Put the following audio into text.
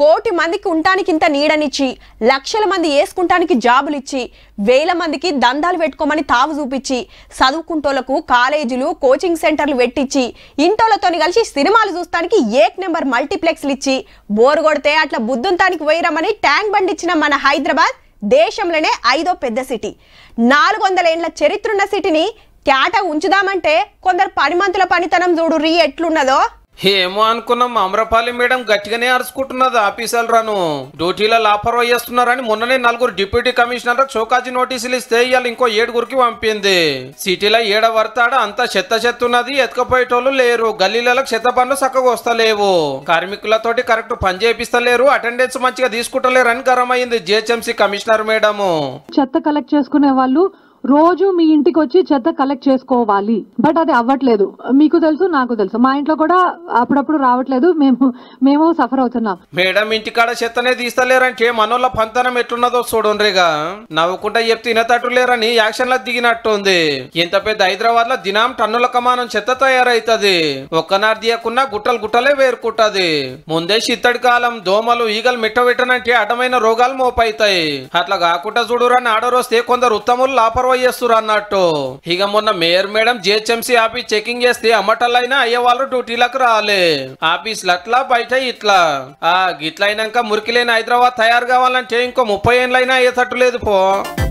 కోటి మందికి ఉండటానికి ఇంత నీడనిచ్చి లక్షల మంది వేసుకుంటానికి జాబులు ఇచ్చి వేల మందికి దందాలు పెట్టుకోమని తావు చూపించి చదువుకుంటోళ్లకు కాలేజీలు కోచింగ్ సెంటర్లు పెట్టించి ఇంటోళ్లతో కలిసి సినిమాలు చూస్తానికి ఏక్ నెంబర్ మల్టీప్లెక్స్లు ఇచ్చి బోరు కొడితే అట్లా బుద్ధుంతానికి పోయిరామని ట్యాంక్ బండిచ్చిన మన హైదరాబాద్ దేశంలోనే ఐదో పెద్ద సిటీ నాలుగు వందల చరిత్ర చరిత్రున్న సిటీని క్యాట ఉంచుదామంటే కొందరు పనిమంతుల పనితనం చూడు రీ ఎట్లున్నదో ఏమో అనుకున్నాం అమరపాలి మేడం గట్టిగానే అరుచుకుంటున్నది ఆఫీసర్లు రాను డ్యూటీలో లాపర్వాయి చేస్తున్నారని మొన్ననే నలుగురు డిప్యూటీ కమిషనర్ చౌకాజీ నోటీసులు ఇస్తే ఇవాళ ఇంకో ఏడుగురికి పంపింది సిటీలో ఏడ వరతాడ అంతా చెత్త చెత్త ఉన్నది ఎత్తుకపోయేటోళ్ళు లేరు గల్లీలలో చెత్త పనులు చక్కగా వస్తలేవు కార్మికులతోటి కరెక్ట్ పని చేపిస్తలేరు అటెండెన్స్ మంచిగా తీసుకుంటలేరు అని గరమైంది జిహెచ్ఎంసీ కమిషనర్ మేడం చెత్త కలెక్ట్ చేసుకునే వాళ్ళు రోజు మీ ఇంటికి వచ్చి చెత్త కలెక్ట్ చేసుకోవాలి బట్ అది అవ్వట్లేదు మీకు తెలుసు నాకు తెలుసు మా ఇంట్లో కూడా అప్పుడప్పుడు రావట్లేదు మేము మేము సఫర్ అవుతున్నాం మేడం ఇంటికాడ చెత్తనే తీస్తలేరంటే మనోళ్ళ పంతనం ఎట్లున్నదో చూడండిగా నవ్వుకుంటా చెప్తే ఇనతట్టు లేరని యాక్షన్ లో దిగినట్టుంది ఇంత పెద్ద హైదరాబాద్ లో దినాం టన్నుల కమానం చెత్త తయారైతుంది ఒక్కనారు తీయకున్నా గుట్టలు గుట్టలే వేరుకుంటది ముందే చిత్తడి కాలం దోమలు ఈగలు మిట్టబెట్టనంటే అడ్డమైన రోగాలు మోపైతాయి అట్లా కాకుండా చూడురని ఆడరోస్తే కొందరు ఉత్తములు లాపరు ఓవర్వై చేస్తారు అన్నట్టు ఇక మొన్న mayor madam GHMC office checking చేస్తే అమ్మటలైనా అయ్యే వాళ్ళు డ్యూటీలకు రాలే ఆఫీస్ అట్లా బయట ఇట్లా ఆ గిట్లైనాక మురికిలైన హైదరాబాద్ తయారు కావాలంటే ఇంకో ముప్పై ఏళ్ళైనా అయ్యేటట్టు లేదు పో